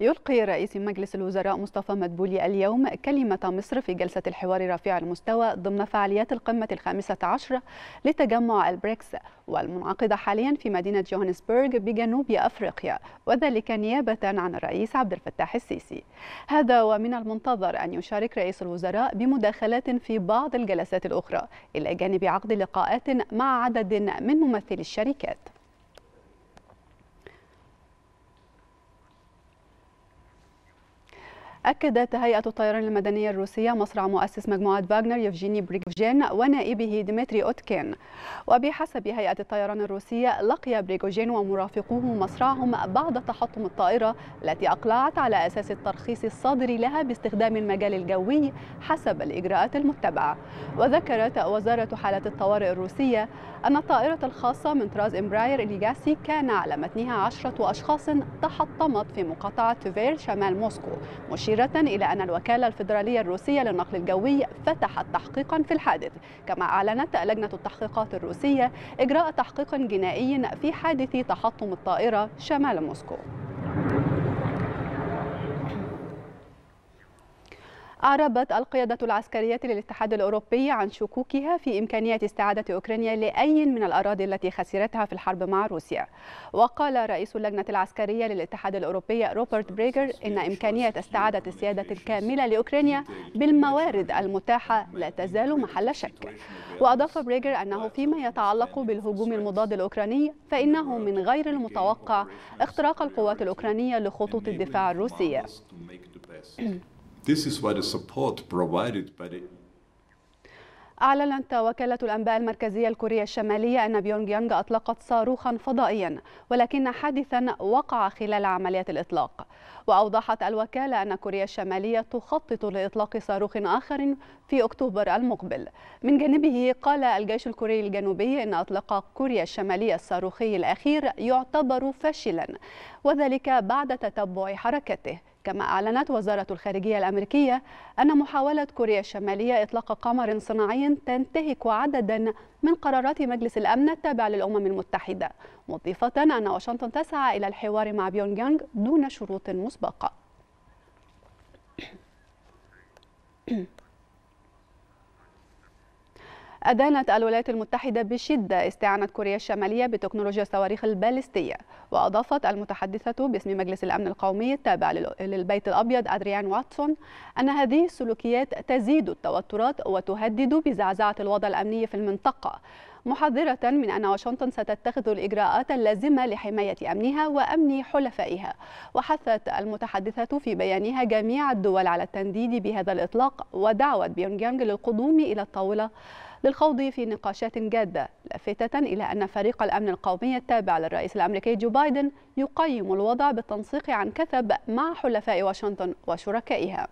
يلقي رئيس مجلس الوزراء مصطفى مدبولي اليوم كلمة مصر في جلسة الحوار رفيع المستوى ضمن فعاليات القمة الخامسة عشرة لتجمع البريكس والمنعقدة حاليا في مدينة جوهانسبرغ بجنوب أفريقيا وذلك نيابة عن الرئيس عبد الفتاح السيسي هذا ومن المنتظر أن يشارك رئيس الوزراء بمداخلات في بعض الجلسات الأخرى إلى جانب عقد لقاءات مع عدد من ممثلي الشركات أكدت هيئة الطيران المدنية الروسية مصرع مؤسس مجموعة فاغنر يفجيني بريغوجين ونائبه ديمتري أوتكين وبحسب هيئة الطيران الروسية لقي بريغوجين ومرافقوه مصرعهم بعد تحطم الطائرة التي أقلعت على أساس الترخيص الصادر لها باستخدام المجال الجوي حسب الإجراءات المتبعة وذكرت وزارة حالات الطوارئ الروسية أن الطائرة الخاصة من طراز إمبراير إليجاسي كان على متنها عشرة أشخاص تحطمت في مقاطعة فير شمال موسكو مشير مشيرة إلى أن الوكالة الفيدرالية الروسية للنقل الجوي فتحت تحقيقا في الحادث كما أعلنت لجنة التحقيقات الروسية إجراء تحقيق جنائي في حادث تحطم الطائرة شمال موسكو أعربت القيادة العسكرية للاتحاد الأوروبي عن شكوكها في إمكانية استعادة أوكرانيا لأي من الأراضي التي خسرتها في الحرب مع روسيا وقال رئيس اللجنة العسكرية للاتحاد الأوروبي روبرت بريغر إن إمكانية استعادة السيادة الكاملة لأوكرانيا بالموارد المتاحة لا تزال محل شك وأضاف بريغر أنه فيما يتعلق بالهجوم المضاد الأوكراني فإنه من غير المتوقع اختراق القوات الأوكرانية لخطوط الدفاع الروسية This is why the support provided by the أعلنت وكالة الأنباء المركزية الكورية الشمالية أن بيونغ يانغ أطلقت صاروخا فضائيا ولكن حادثا وقع خلال عملية الإطلاق وأوضحت الوكالة أن كوريا الشمالية تخطط لإطلاق صاروخ آخر في أكتوبر المقبل من جانبه قال الجيش الكوري الجنوبي أن إطلاق كوريا الشمالية الصاروخي الأخير يعتبر فاشلا وذلك بعد تتبع حركته كما أعلنت وزارة الخارجية الأمريكية أن محاولة كوريا الشمالية إطلاق قمر صناعي تنتهك عددا من قرارات مجلس الأمن التابع للأمم المتحدة مضيفة أن واشنطن تسعى إلى الحوار مع بيونغ يانغ دون شروط مسبقة أدانت الولايات المتحدة بشدة استعانة كوريا الشمالية بتكنولوجيا الصواريخ البالستية وأضافت المتحدثة باسم مجلس الأمن القومي التابع للبيت الأبيض أدريان واتسون أن هذه السلوكيات تزيد التوترات وتهدد بزعزعة الوضع الأمني في المنطقة محذرة من أن واشنطن ستتخذ الإجراءات اللازمة لحماية أمنها وأمن حلفائها وحثت المتحدثة في بيانها جميع الدول على التنديد بهذا الإطلاق ودعوت بيونغ للقدوم إلى الطاولة للخوض في نقاشات جادة لافتة إلى أن فريق الأمن القومي التابع للرئيس الأمريكي جو بايدن يقيم الوضع بالتنسيق عن كثب مع حلفاء واشنطن وشركائها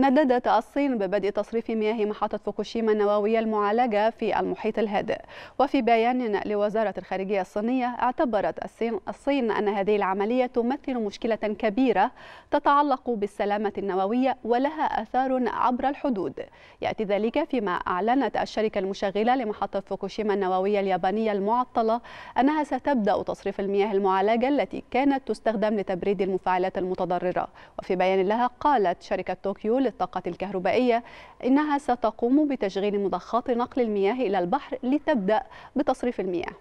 نددت الصين ببدء تصريف مياه محطة فوكوشيما النووية المعالجة في المحيط الهادئ وفي بيان لوزارة الخارجية الصينية اعتبرت الصين, الصين أن هذه العملية تمثل مشكلة كبيرة تتعلق بالسلامة النووية ولها آثار عبر الحدود يأتي ذلك فيما أعلنت الشركة المشغلة لمحطة فوكوشيما النووية اليابانية المعطلة أنها ستبدأ تصريف المياه المعالجة التي كانت تستخدم لتبريد المفاعلات المتضررة وفي بيان لها قالت شركة طوكيو للطاقة الكهربائية إنها ستقوم بتشغيل مضخات نقل المياه إلى البحر لتبدأ بتصريف المياه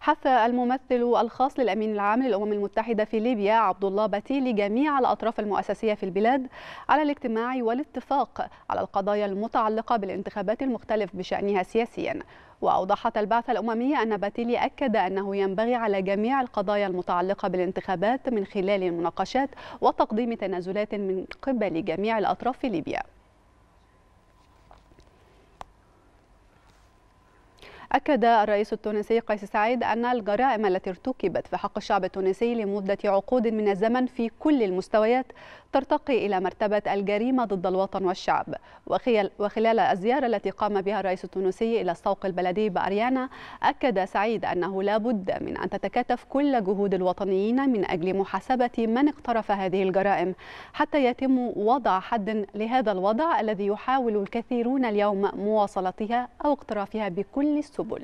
حث الممثل الخاص للأمين العام للأمم المتحدة في ليبيا عبد الله باتيلي جميع الأطراف المؤسسية في البلاد على الاجتماع والاتفاق على القضايا المتعلقة بالانتخابات المختلف بشأنها سياسيا وأوضحت البعثة الأممية أن باتيلي أكد أنه ينبغي على جميع القضايا المتعلقة بالانتخابات من خلال المناقشات وتقديم تنازلات من قبل جميع الأطراف في ليبيا أكد الرئيس التونسي قيس سعيد أن الجرائم التي ارتكبت في حق الشعب التونسي لمدة عقود من الزمن في كل المستويات ترتقي إلى مرتبة الجريمة ضد الوطن والشعب وخلال الزيارة التي قام بها الرئيس التونسي إلى السوق البلدي بأريانا أكد سعيد أنه لا بد من أن تتكاتف كل جهود الوطنيين من أجل محاسبة من اقترف هذه الجرائم حتى يتم وضع حد لهذا الوضع الذي يحاول الكثيرون اليوم مواصلتها أو اقترافها بكل السبل